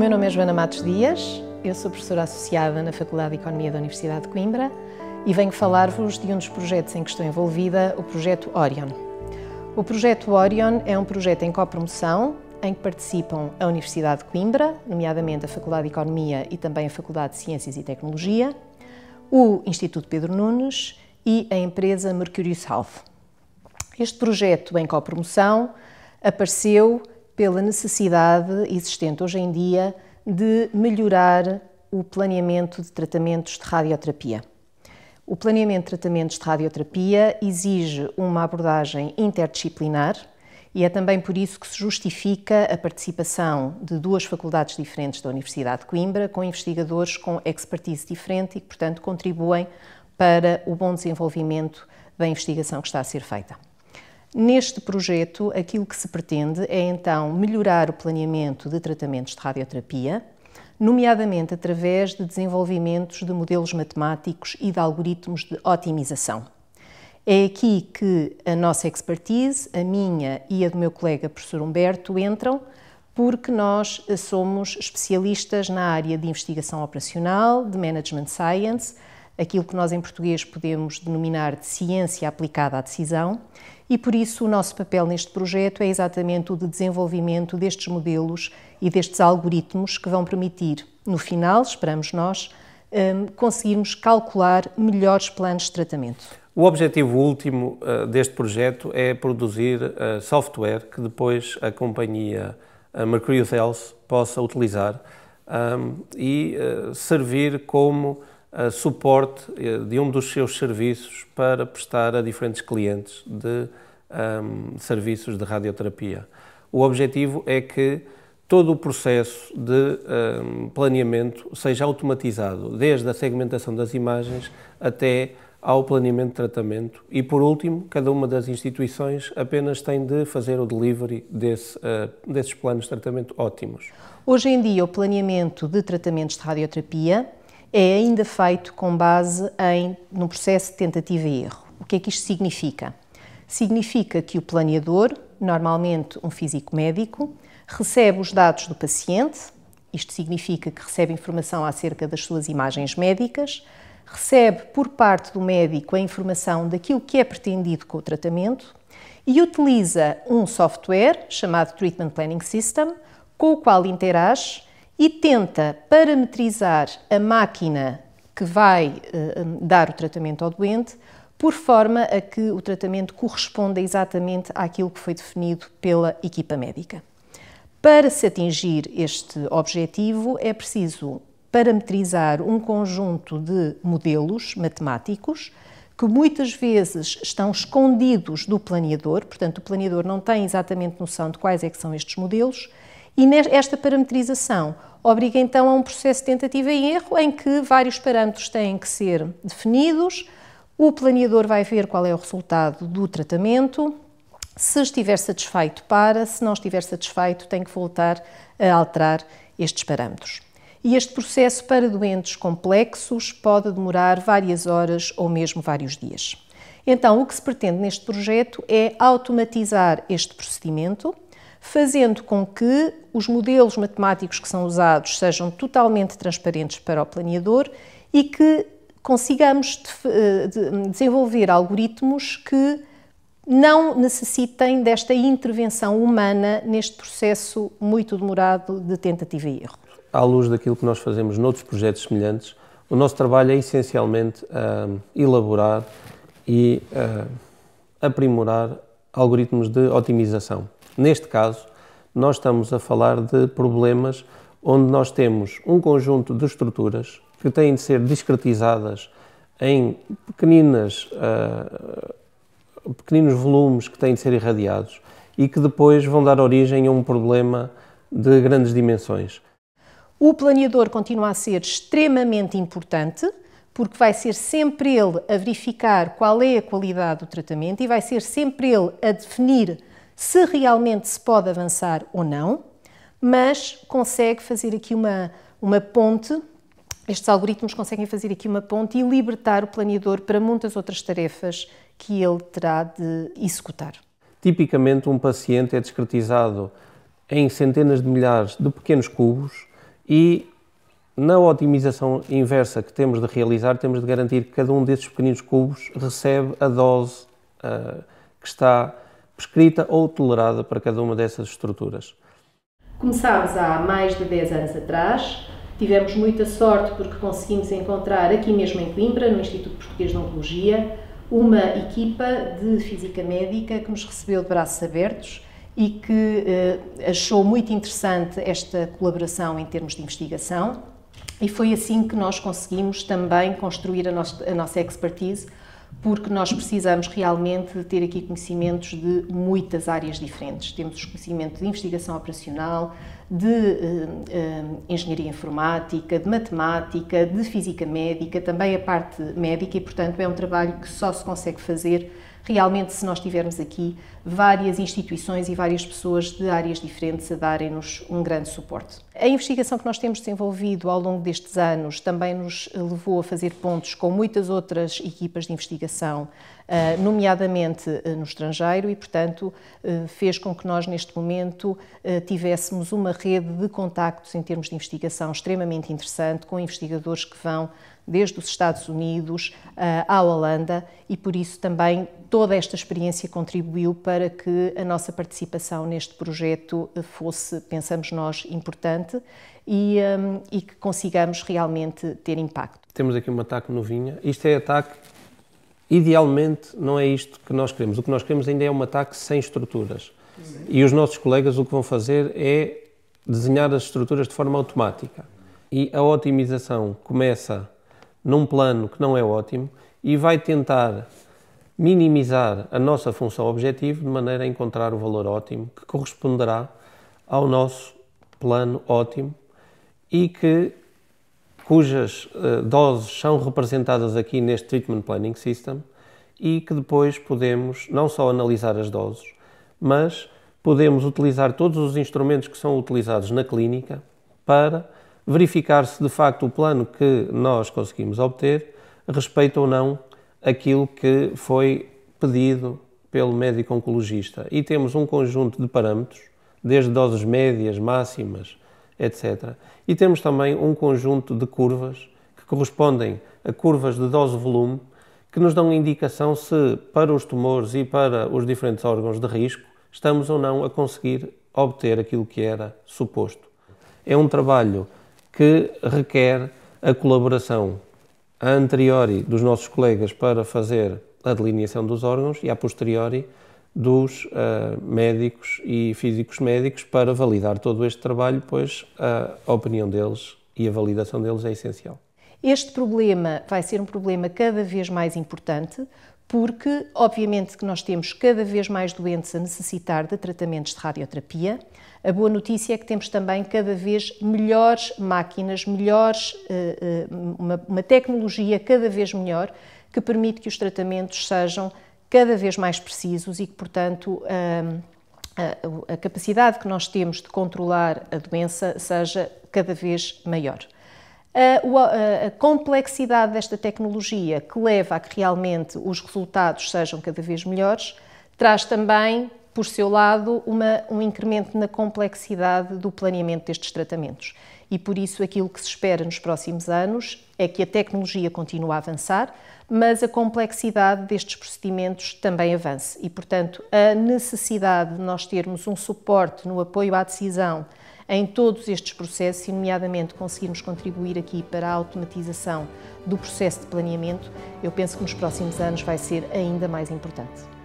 meu nome é Joana Matos Dias, eu sou professora associada na Faculdade de Economia da Universidade de Coimbra e venho falar-vos de um dos projetos em que estou envolvida, o projeto Orion. O projeto Orion é um projeto em copromoção em que participam a Universidade de Coimbra, nomeadamente a Faculdade de Economia e também a Faculdade de Ciências e Tecnologia, o Instituto Pedro Nunes e a empresa Mercurius Health. Este projeto em copromoção apareceu pela necessidade existente hoje em dia de melhorar o planeamento de tratamentos de radioterapia. O planeamento de tratamentos de radioterapia exige uma abordagem interdisciplinar e é também por isso que se justifica a participação de duas faculdades diferentes da Universidade de Coimbra, com investigadores com expertise diferente e que, portanto, contribuem para o bom desenvolvimento da investigação que está a ser feita. Neste projeto, aquilo que se pretende é então melhorar o planeamento de tratamentos de radioterapia, nomeadamente através de desenvolvimentos de modelos matemáticos e de algoritmos de otimização. É aqui que a nossa expertise, a minha e a do meu colega professor Humberto, entram, porque nós somos especialistas na área de investigação operacional, de management science, aquilo que nós em português podemos denominar de ciência aplicada à decisão e por isso o nosso papel neste projeto é exatamente o de desenvolvimento destes modelos e destes algoritmos que vão permitir, no final, esperamos nós, hum, conseguirmos calcular melhores planos de tratamento. O objetivo último eh, deste projeto é produzir eh, software que depois a companhia eh, Mercury Health possa utilizar hum, e servir como suporte eh, de um dos seus serviços para prestar a diferentes clientes de um, serviços de radioterapia. O objetivo é que todo o processo de um, planeamento seja automatizado, desde a segmentação das imagens até ao planeamento de tratamento. E por último, cada uma das instituições apenas tem de fazer o delivery desse, uh, desses planos de tratamento ótimos. Hoje em dia, o planeamento de tratamentos de radioterapia é ainda feito com base em, num processo de tentativa e erro. O que é que isto significa? Significa que o planeador, normalmente um físico médico, recebe os dados do paciente, isto significa que recebe informação acerca das suas imagens médicas, recebe por parte do médico a informação daquilo que é pretendido com o tratamento e utiliza um software chamado Treatment Planning System, com o qual interage e tenta parametrizar a máquina que vai eh, hum, dar o tratamento ao doente, por forma a que o tratamento corresponda exatamente àquilo que foi definido pela equipa médica. Para se atingir este objetivo, é preciso parametrizar um conjunto de modelos matemáticos que muitas vezes estão escondidos do planeador, portanto, o planeador não tem exatamente noção de quais é são estes modelos, e esta parametrização obriga então a um processo de tentativa e erro em que vários parâmetros têm que ser definidos, o planeador vai ver qual é o resultado do tratamento, se estiver satisfeito, para, se não estiver satisfeito, tem que voltar a alterar estes parâmetros. E este processo para doentes complexos pode demorar várias horas ou mesmo vários dias. Então, o que se pretende neste projeto é automatizar este procedimento, fazendo com que os modelos matemáticos que são usados sejam totalmente transparentes para o planeador e que consigamos eh, desenvolver algoritmos que não necessitem desta intervenção humana neste processo muito demorado de tentativa e erro. À luz daquilo que nós fazemos noutros projetos semelhantes, o nosso trabalho é essencialmente uh, elaborar e uh, aprimorar algoritmos de otimização. Neste caso, nós estamos a falar de problemas onde nós temos um conjunto de estruturas que têm de ser discretizadas em pequeninas, uh, pequeninos volumes que têm de ser irradiados e que depois vão dar origem a um problema de grandes dimensões. O planeador continua a ser extremamente importante, porque vai ser sempre ele a verificar qual é a qualidade do tratamento e vai ser sempre ele a definir se realmente se pode avançar ou não, mas consegue fazer aqui uma, uma ponte, estes algoritmos conseguem fazer aqui uma ponte e libertar o planeador para muitas outras tarefas que ele terá de executar. Tipicamente, um paciente é discretizado em centenas de milhares de pequenos cubos e na otimização inversa que temos de realizar, temos de garantir que cada um desses pequeninos cubos recebe a dose uh, que está prescrita ou tolerada para cada uma dessas estruturas. Começámos há mais de 10 anos atrás. Tivemos muita sorte porque conseguimos encontrar aqui mesmo em Coimbra, no Instituto Português de Oncologia, uma equipa de física médica que nos recebeu de braços abertos e que eh, achou muito interessante esta colaboração em termos de investigação. E foi assim que nós conseguimos também construir a, nosso, a nossa expertise porque nós precisamos realmente de ter aqui conhecimentos de muitas áreas diferentes. Temos conhecimentos de investigação operacional, de eh, eh, engenharia informática, de matemática, de física médica, também a parte médica e, portanto, é um trabalho que só se consegue fazer realmente, se nós tivermos aqui várias instituições e várias pessoas de áreas diferentes a darem-nos um grande suporte. A investigação que nós temos desenvolvido ao longo destes anos também nos levou a fazer pontos com muitas outras equipas de investigação eh, nomeadamente eh, no estrangeiro, e, portanto, eh, fez com que nós, neste momento, tivéssemos uma rede de contactos em termos de investigação extremamente interessante, com investigadores que vão desde os Estados Unidos à Holanda, e por isso também toda esta experiência contribuiu para que a nossa participação neste projeto fosse, pensamos nós, importante e, e que consigamos realmente ter impacto. Temos aqui um ataque novinha. Isto é ataque Idealmente, não é isto que nós queremos. O que nós queremos ainda é um ataque sem estruturas. Sim. E os nossos colegas o que vão fazer é desenhar as estruturas de forma automática. E a otimização começa num plano que não é ótimo e vai tentar minimizar a nossa função objetivo de maneira a encontrar o valor ótimo que corresponderá ao nosso plano ótimo e que cujas uh, doses são representadas aqui neste Treatment Planning System e que depois podemos não só analisar as doses, mas podemos utilizar todos os instrumentos que são utilizados na clínica para verificar se de facto o plano que nós conseguimos obter respeita ou não aquilo que foi pedido pelo médico oncologista. E temos um conjunto de parâmetros, desde doses médias, máximas, etc. E temos também um conjunto de curvas que correspondem a curvas de dose-volume que nos dão indicação se para os tumores e para os diferentes órgãos de risco estamos ou não a conseguir obter aquilo que era suposto. É um trabalho que requer a colaboração a anteriori dos nossos colegas para fazer a delineação dos órgãos e a posteriori dos uh, médicos e físicos médicos para validar todo este trabalho, pois a opinião deles e a validação deles é essencial. Este problema vai ser um problema cada vez mais importante, porque obviamente que nós temos cada vez mais doentes a necessitar de tratamentos de radioterapia. A boa notícia é que temos também cada vez melhores máquinas, melhores eh, eh, uma tecnologia cada vez melhor que permite que os tratamentos sejam cada vez mais precisos e que, portanto, hum, a, a capacidade que nós temos de controlar a doença seja cada vez maior. A, a, complexidade desta tecnologia, que leva a que realmente os resultados sejam cada vez melhores, traz também, por seu lado, uma, um incremento na complexidade do planeamento destes tratamentos e por isso aquilo que se espera nos próximos anos é que a tecnologia continue a avançar, mas a complexidade destes procedimentos também avance e, portanto, a necessidade de nós termos um suporte no apoio à decisão em todos estes processos e, nomeadamente, conseguirmos contribuir aqui para a automatização do processo de planeamento, eu penso que nos próximos anos vai ser ainda mais importante.